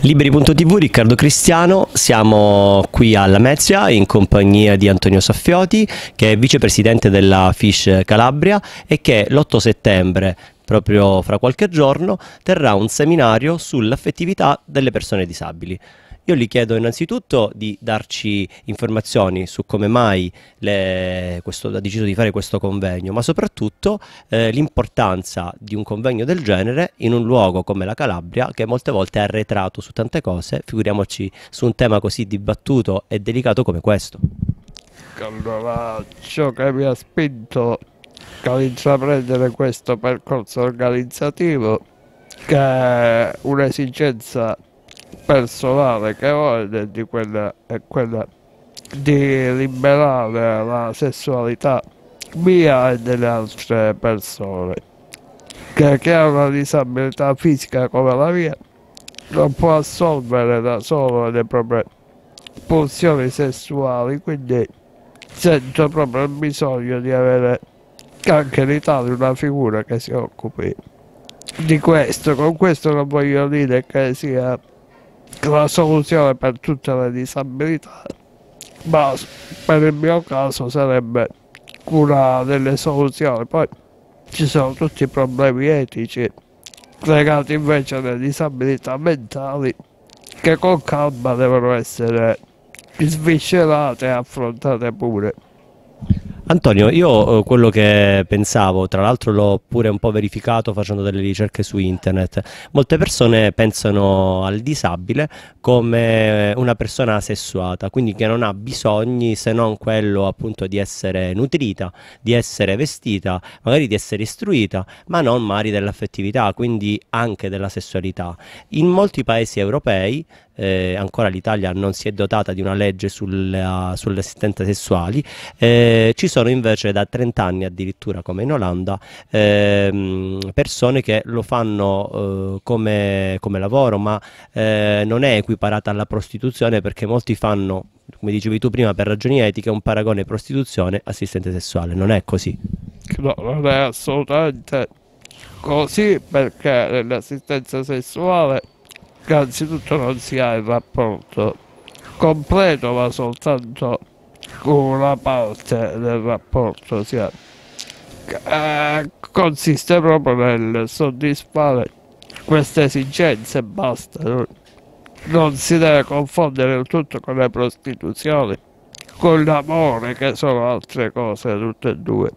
Liberi.tv, Riccardo Cristiano, siamo qui alla Mezia in compagnia di Antonio Saffioti che è vicepresidente della Fish Calabria e che l'8 settembre proprio fra qualche giorno, terrà un seminario sull'affettività delle persone disabili. Io gli chiedo innanzitutto di darci informazioni su come mai le, questo, ha deciso di fare questo convegno, ma soprattutto eh, l'importanza di un convegno del genere in un luogo come la Calabria, che molte volte è arretrato su tante cose, figuriamoci su un tema così dibattuto e delicato come questo. Allora, ciò che mi ha spinto a intraprendere questo percorso organizzativo che è un'esigenza personale che volle di quella, è quella di liberare la sessualità mia e delle altre persone che chi ha una disabilità fisica come la mia non può assolvere da solo le proprie pulsioni sessuali quindi sento proprio il bisogno di avere anche in Italia una figura che si occupi di questo con questo non voglio dire che sia la soluzione per tutte le disabilità, ma per il mio caso sarebbe una delle soluzioni. Poi ci sono tutti i problemi etici legati invece alle disabilità mentali che con calma devono essere sviscerate e affrontate pure. Antonio, io eh, quello che pensavo, tra l'altro l'ho pure un po' verificato facendo delle ricerche su internet, molte persone pensano al disabile come una persona sessuata, quindi che non ha bisogni se non quello appunto di essere nutrita, di essere vestita, magari di essere istruita, ma non mari dell'affettività, quindi anche della sessualità. In molti paesi europei eh, ancora l'Italia non si è dotata di una legge sulle assistenze sessuali, eh, ci sono invece da 30 anni addirittura come in Olanda ehm, persone che lo fanno eh, come, come, lavoro ma eh, non è equiparata alla prostituzione perché molti fanno, come dicevi tu prima, per ragioni etiche un paragone prostituzione-assistente sessuale, non è così? No, non è assolutamente così perché l'assistenza sessuale innanzitutto non si ha il rapporto completo ma soltanto una parte del rapporto si ha Che eh, consiste proprio nel soddisfare queste esigenze e basta non si deve confondere il tutto con le prostituzioni con l'amore che sono altre cose tutte e due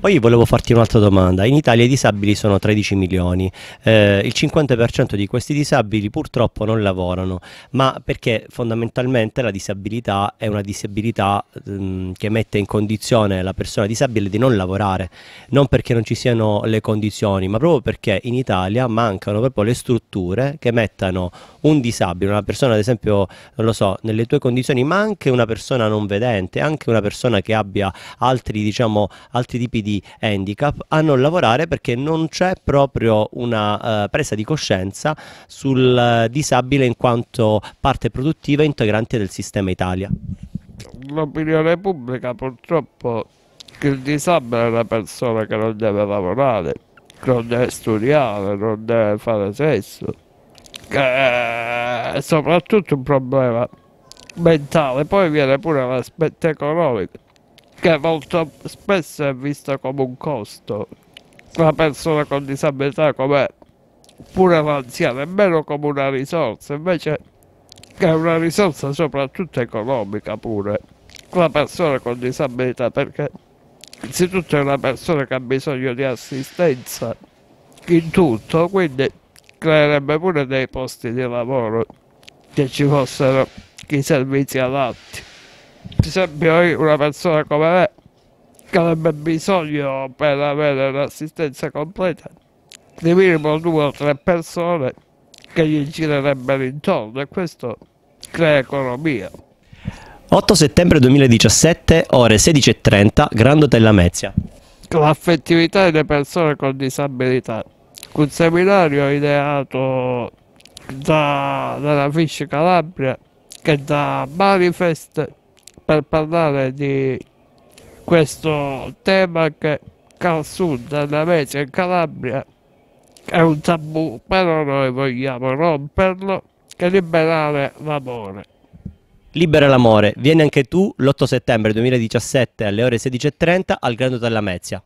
poi volevo farti un'altra domanda. In Italia i disabili sono 13 milioni. Eh, il 50% di questi disabili purtroppo non lavorano, ma perché fondamentalmente la disabilità è una disabilità mh, che mette in condizione la persona disabile di non lavorare, non perché non ci siano le condizioni, ma proprio perché in Italia mancano proprio le strutture che mettano un disabile, una persona ad esempio, non lo so, nelle tue condizioni, ma anche una persona non vedente, anche una persona che abbia altri, diciamo, altri tipi di di handicap a non lavorare perché non c'è proprio una uh, presa di coscienza sul uh, disabile in quanto parte produttiva e integrante del sistema Italia. L'opinione pubblica purtroppo che il disabile è una persona che non deve lavorare, non deve studiare, non deve fare sesso, che è soprattutto un problema mentale, poi viene pure l'aspetto economico che molto spesso è vista come un costo. La persona con disabilità come pure l'anziano è meno come una risorsa, invece è una risorsa soprattutto economica pure. La persona con disabilità perché innanzitutto è una persona che ha bisogno di assistenza in tutto, quindi creerebbe pure dei posti di lavoro che ci fossero i servizi adatti per esempio una persona come me che avrebbe bisogno per avere un'assistenza completa di minimo due o tre persone che gli girerebbero intorno e questo crea economia. 8 settembre 2017, ore 16.30, Grand Hotel Lamezia. L'affettività delle persone con disabilità. Un seminario ideato da, dalla Fish Calabria che da Manifest per parlare di questo tema che al sud, della Lecce, in Calabria è un tabù, però noi vogliamo romperlo e liberare l'amore. Libera l'amore, vieni anche tu l'8 settembre 2017 alle ore 16.30 al Grande Della Mezia.